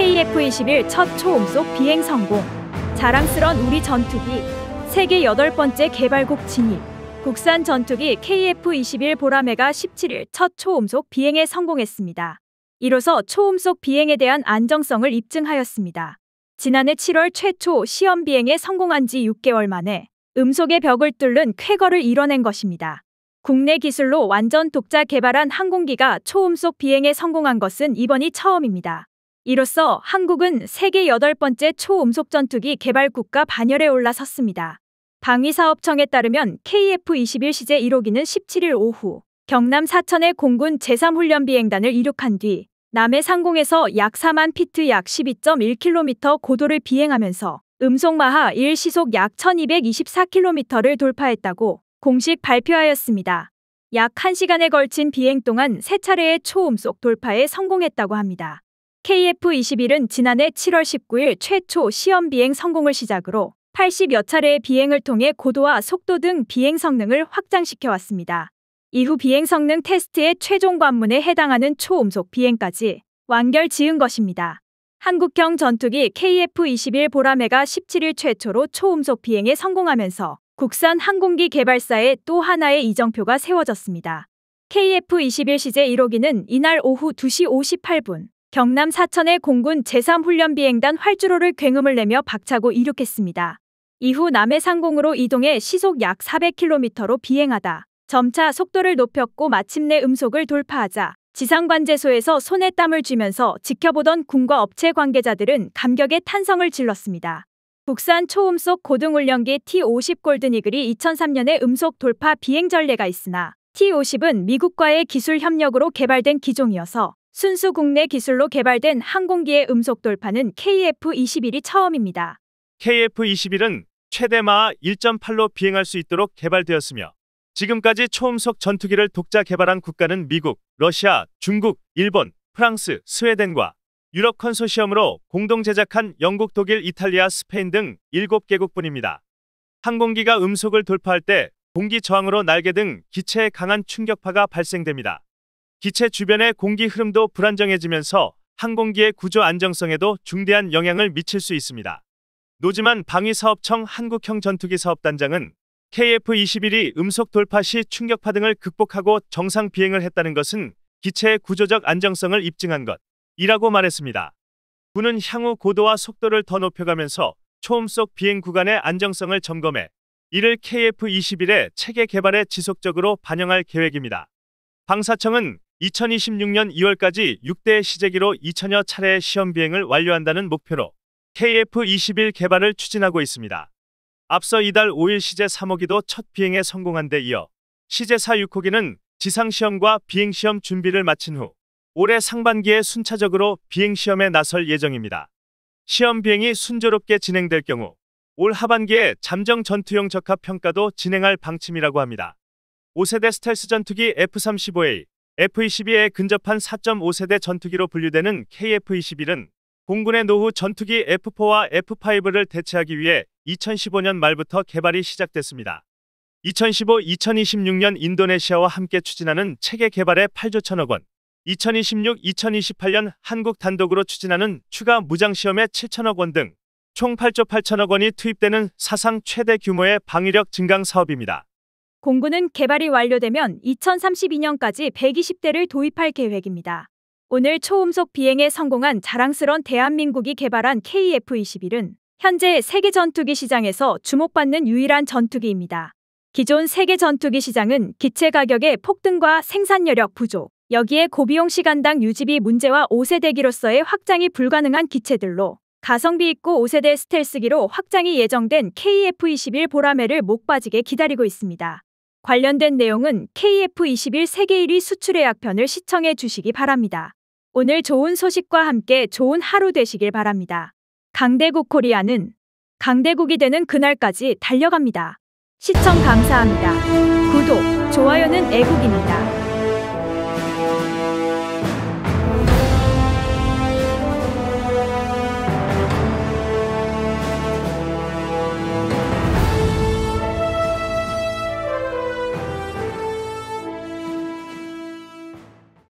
KF-21 첫 초음속 비행 성공. 자랑스런 우리 전투기. 세계 여덟 번째 개발국 진입. 국산 전투기 KF-21 보라매가 17일 첫 초음속 비행에 성공했습니다. 이로써 초음속 비행에 대한 안정성을 입증하였습니다. 지난해 7월 최초 시험 비행에 성공한 지 6개월 만에 음속의 벽을 뚫는 쾌거를 이뤄낸 것입니다. 국내 기술로 완전 독자 개발한 항공기가 초음속 비행에 성공한 것은 이번이 처음입니다. 이로써 한국은 세계 여덟 번째 초음속 전투기 개발 국가 반열에 올라섰습니다. 방위사업청에 따르면 KF-21 시제 1호기는 17일 오후 경남 사천의 공군 제3훈련 비행단을 이륙한 뒤 남해 상공에서 약 4만 피트 약 12.1km 고도를 비행하면서 음속마하 1 시속 약 1224km를 돌파했다고 공식 발표하였습니다. 약 1시간에 걸친 비행 동안 세차례의 초음속 돌파에 성공했다고 합니다. KF-21은 지난해 7월 19일 최초 시험 비행 성공을 시작으로 80여 차례의 비행을 통해 고도와 속도 등 비행 성능을 확장시켜 왔습니다. 이후 비행 성능 테스트의 최종 관문에 해당하는 초음속 비행까지 완결 지은 것입니다. 한국형 전투기 KF-21 보라매가 17일 최초로 초음속 비행에 성공하면서 국산 항공기 개발사에또 하나의 이정표가 세워졌습니다. KF-21 시제 1호기는 이날 오후 2시 58분 경남 사천의 공군 제3훈련비행단 활주로를 굉음을 내며 박차고 이륙했습니다. 이후 남해상공으로 이동해 시속 약 400km로 비행하다 점차 속도를 높였고 마침내 음속을 돌파하자 지상관제소에서 손에 땀을 쥐면서 지켜보던 군과 업체 관계자들은 감격의 탄성을 질렀습니다. 국산 초음속 고등훈련기 T-50 골든이글이 2003년에 음속 돌파 비행 전례가 있으나 T-50은 미국과의 기술 협력으로 개발된 기종이어서 순수 국내 기술로 개발된 항공기의 음속 돌파는 KF-21이 처음입니다. KF-21은 최대 마하 1.8로 비행할 수 있도록 개발되었으며 지금까지 초음속 전투기를 독자 개발한 국가는 미국, 러시아, 중국, 일본, 프랑스, 스웨덴과 유럽 컨소시엄으로 공동 제작한 영국, 독일, 이탈리아, 스페인 등 7개국뿐입니다. 항공기가 음속을 돌파할 때 공기 저항으로 날개 등 기체에 강한 충격파가 발생됩니다. 기체 주변의 공기 흐름도 불안정해지면서 항공기의 구조 안정성에도 중대한 영향을 미칠 수 있습니다. 노지만 방위사업청 한국형 전투기 사업단장은 KF-21이 음속 돌파 시 충격파 등을 극복하고 정상 비행을 했다는 것은 기체의 구조적 안정성을 입증한 것이라고 말했습니다. 군은 향후 고도와 속도를 더 높여가면서 초음속 비행 구간의 안정성을 점검해 이를 KF-21의 체계 개발에 지속적으로 반영할 계획입니다. 방사청은 2026년 2월까지 6대 시제기로 2천여 차례의 시험 비행을 완료한다는 목표로 KF-21 개발을 추진하고 있습니다. 앞서 이달 5일 시제 3호기도 첫 비행에 성공한 데 이어 시제 4 6호기는 지상시험과 비행시험 준비를 마친 후 올해 상반기에 순차적으로 비행시험에 나설 예정입니다. 시험 비행이 순조롭게 진행될 경우 올 하반기에 잠정 전투용 적합 평가도 진행할 방침이라고 합니다. 5세대 스텔스 전투기 F-35A F-22에 근접한 4.5세대 전투기로 분류되는 KF-21은 공군의 노후 전투기 F4와 F5를 대체하기 위해 2015년 말부터 개발이 시작됐습니다. 2015-2026년 인도네시아와 함께 추진하는 체계 개발에 8조 천억 원, 2026-2028년 한국 단독으로 추진하는 추가 무장시험에 7천억 원 등 총 8조 8천억 원이 투입되는 사상 최대 규모의 방위력 증강 사업입니다. 공군은 개발이 완료되면 2032년까지 120대를 도입할 계획입니다. 오늘 초음속 비행에 성공한 자랑스런 대한민국이 개발한 KF-21은 현재 세계 전투기 시장에서 주목받는 유일한 전투기입니다. 기존 세계 전투기 시장은 기체 가격의 폭등과 생산 여력 부족, 여기에 고비용 시간당 유지비 문제와 5세대기로서의 확장이 불가능한 기체들로 가성비 있고 5세대 스텔스기로 확장이 예정된 KF-21 보라매를 목 빠지게 기다리고 있습니다. 관련된 내용은 KF21 세계 1위 수출해약 편을 시청해 주시기 바랍니다. 오늘 좋은 소식과 함께 좋은 하루 되시길 바랍니다. 강대국 코리아는 강대국이 되는 그날까지 달려갑니다. 시청 감사합니다. 구독, 좋아요는 애국입니다.